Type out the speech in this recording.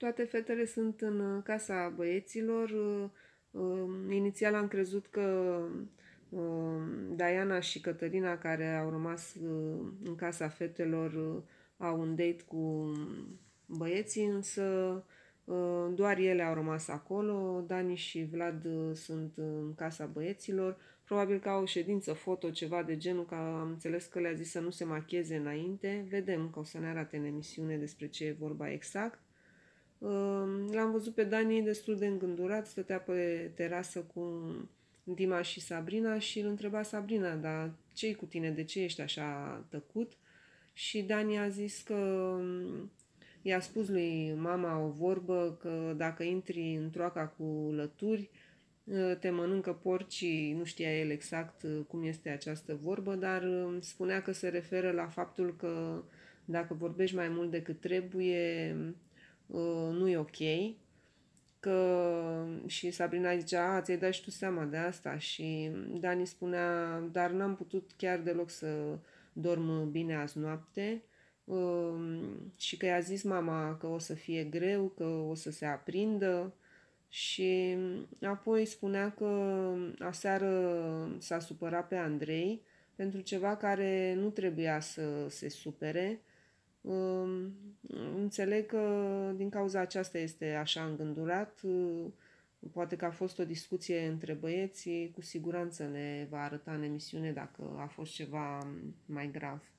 Toate fetele sunt în uh, casa băieților. Uh, um, inițial am crezut că um, Diana și Cătălina, care au rămas uh, în casa fetelor, au un date cu băieții, însă doar ele au rămas acolo. Dani și Vlad sunt în casa băieților. Probabil că au o ședință foto, ceva de genul, că am înțeles că le-a zis să nu se macheze înainte. Vedem că o să ne arate în emisiune despre ce e vorba exact. L-am văzut pe Dani destul de îngândurat, stătea pe terasă cu Dima și Sabrina și îl întreba Sabrina, dar ce cu tine, de ce ești așa tăcut? Și Dani a zis că i-a spus lui mama o vorbă că dacă intri în troaca cu lături, te mănâncă porcii, nu știa el exact cum este această vorbă, dar spunea că se referă la faptul că dacă vorbești mai mult decât trebuie, Uh, nu e ok, că și Sabrina zicea, a, ți-ai dat și tu seama de asta și Dani spunea, dar n-am putut chiar deloc să dorm bine azi noapte um, și că i-a zis mama că o să fie greu, că o să se aprindă și apoi spunea că aseară s-a supărat pe Andrei pentru ceva care nu trebuia să se supere, um, Înțeleg că din cauza aceasta este așa îngândurat. Poate că a fost o discuție între băieții, cu siguranță ne va arăta în emisiune dacă a fost ceva mai grav.